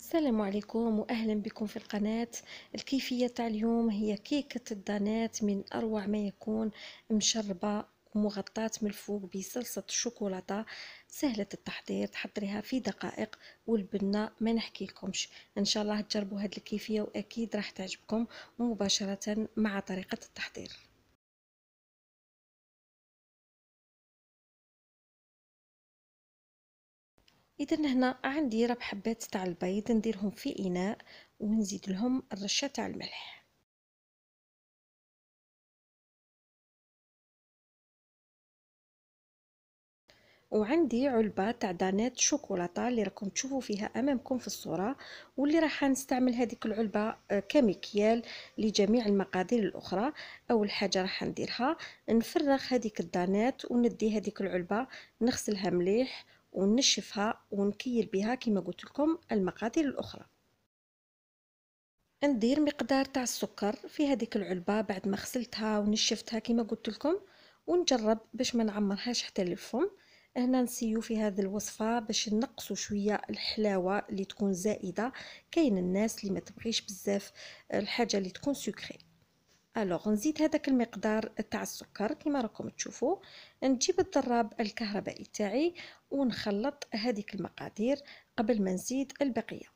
السلام عليكم واهلا بكم في القناة الكيفية تاع اليوم هي كيكة الدانات من اروع ما يكون مشربة ومغطاة من الفوق بصلصة الشوكولاتة سهلة التحضير تحضريها في دقائق والبنة ما نحكي لكمش ان شاء الله تجربوا هذه الكيفية واكيد راح تعجبكم مباشرة مع طريقة التحضير اذا هنا عندي ربع حبات تاع البيض نديرهم في اناء ونزيد لهم الرشه تاع الملح وعندي علبه تاع دانات شوكولاته اللي راكم تشوفوا فيها امامكم في الصوره واللي راح نستعمل هذيك العلبه آه، كمكيال لجميع المقادير الاخرى اول حاجه راح نديرها نفرغ هذيك الدانات وندي هذيك العلبه نغسلها مليح وننشفها ونكيل بها كما قلت لكم المقادير الاخرى ندير مقدار تاع السكر في هذيك العلبه بعد ما غسلتها ونشفتها كما قلت لكم ونجرب باش ما نعمرهاش حتى للفم هنا نسيو في هذه الوصفه باش نقصوا شويه الحلاوه اللي تكون زائده كاين الناس اللي ما تبغيش بزاف الحاجه اللي تكون سكري الوغ نزيد هذاك المقدار تاع السكر كما راكم تشوفوا نجيب الضراب الكهربائي تاعي ونخلط هذيك المقادير قبل ما نزيد البقيه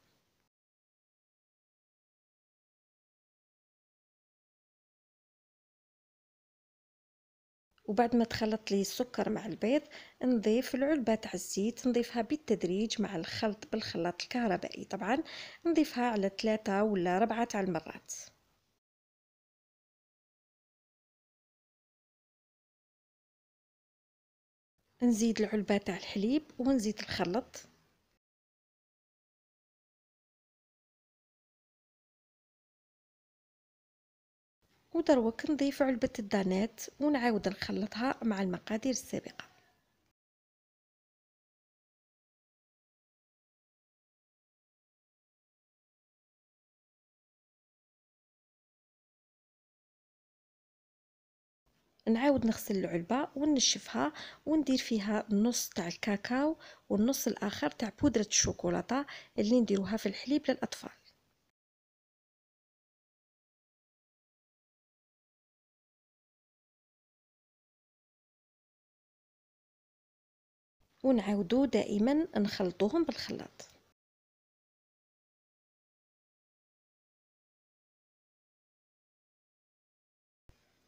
وبعد ما تخلط لي السكر مع البيض نضيف العلبة تاع الزيت نضيفها بالتدريج مع الخلط بالخلاط الكهربائي طبعا نضيفها على ثلاثة ولا ربعة تاع المرات نزيد العلبة تاع الحليب ونزيد الخلط ودروك نضيف علبة الدانات ونعاود نخلطها مع المقادير السابقة نعاود نغسل العلبه ونشفها وندير فيها النص تاع الكاكاو والنص الاخر تاع بودره الشوكولاته اللي نديروها في الحليب للاطفال ونعاودو دائما نخلطوهم بالخلاط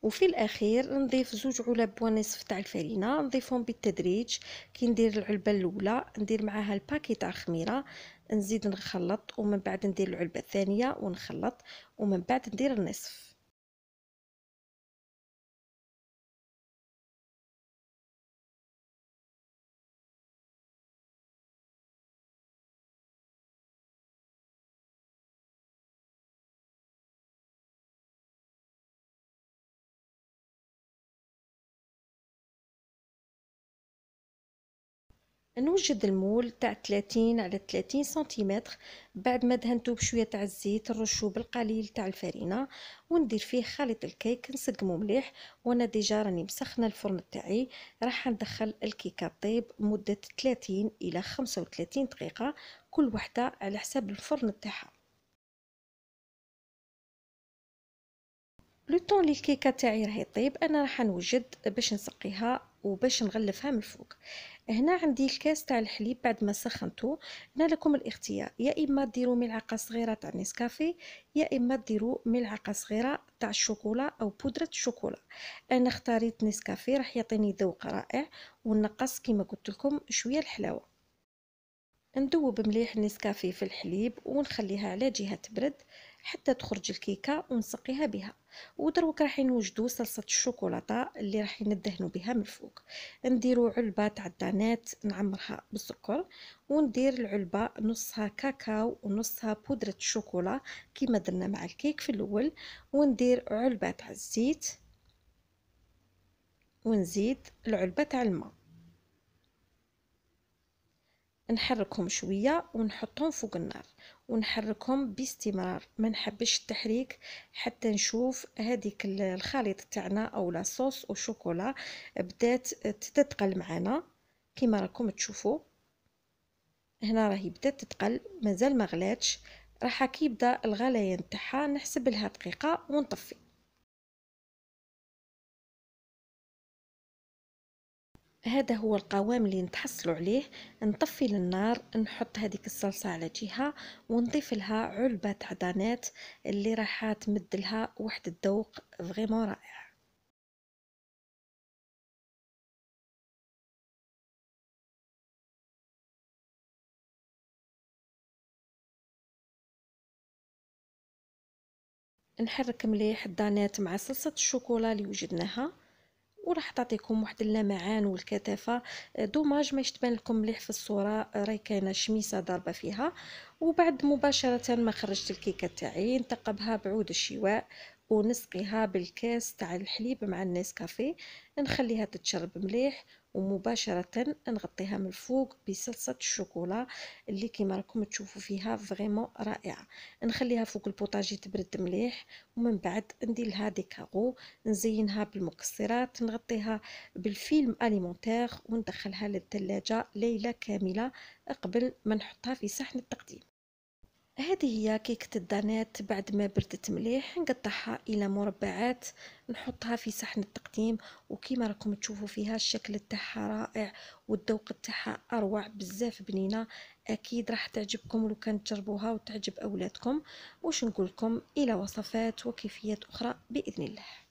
وفي الاخير نضيف زوج علب ونصف تاع الفرينه نضيفهم بالتدريج كي ندير العلبه الاولى ندير معاها الباكي تاع خميره نزيد نخلط ومن بعد ندير العلبه الثانيه ونخلط ومن بعد ندير النصف نوجد المول تاع 30 على 30 سنتيمتر بعد ما دهنتو بشويه تاع الزيت نرشو بالقليل تاع الفرينه وندير فيه خليط الكيك نسقمو مليح وانا ديجا راني مسخنه الفرن تاعي راح ندخل الكيكه طيب مده 30 الى 35 دقيقه كل وحده على حساب الفرن تاعها لو طون لي الكيكه تاعي راهي طيب انا راح نوجد باش نسقيها وباش نغلفها من الفوق هنا عندي الكاس تاع الحليب بعد ما سخنته هنا لكم الاختيار يا اما ديروا ملعقه صغيره تاع نسكافي يا اما ديروا ملعقه صغيره تاع الشوكولا او بودره الشوكولا انا اختاريت نسكافي راح يعطيني ذوق رائع ونقص كما قلت لكم شويه الحلاوه ندوب مليح النسكافي في الحليب ونخليها على جهه تبرد حتى تخرج الكيكه ونسقيها بها ودروك راح نوجدو صلصه الشوكولاته اللي راح ندهنو بها من الفوق نديرو علبه تاع الدانات نعمرها بالسكر وندير العلبه نصها كاكاو ونصها بودره الشوكولا كيما درنا مع الكيك في الاول وندير علبه تاع الزيت ونزيد العلبه تاع الماء نحركهم شويه ونحطهم فوق النار ونحركهم باستمرار ما نحبش التحريك حتى نشوف هذيك الخليط تاعنا او لاصوص او شوكولا بدات تتقل معنا كما راكم تشوفوا هنا راهي بدات تتقل مازال ما غلاتش راح كي يبدا الغليان تاعها نحسب لها دقيقه ونطفي هذا هو القوام اللي نتحصلوا عليه نطفي النار نحط هذيك الصلصه على جهه ونضيف لها علبه تاع دانات اللي راح تمد لها واحد الذوق فريمون رائع نحرك مليح الدانات مع صلصه الشوكولا اللي وجدناها وراح تعطيكم واحد اللمعان والكثافه آه، دوماج ما يشتبان لكم مليح في الصوره آه، راهي كاينه شميسه ضاربه فيها وبعد مباشره ما خرجت الكيكه تاعي نتقبها بعود الشواء ونسقيها بالكاس تاع الحليب مع النسكافيه نخليها تتشرب مليح ومباشره نغطيها من الفوق بصلصه الشوكولا اللي كيما راكم تشوفوا فيها فريمون رائعه نخليها فوق البوطاجي تبرد مليح ومن بعد ندير لها ديكاغو نزينها بالمكسرات نغطيها بالفيلم اليمونتير وندخلها للثلاجه ليله كامله قبل ما نحطها في صحن التقديم هذه هي كيكة الدانات بعد ما بردت مليح نقطعها الى مربعات نحطها في صحن التقديم وكما راكم تشوفوا فيها الشكل تاعها رائع والذوق تاعها اروع بزاف بنينه اكيد راح تعجبكم لو كان تجربوها وتعجب اولادكم واش نقول لكم الى وصفات وكيفيات اخرى باذن الله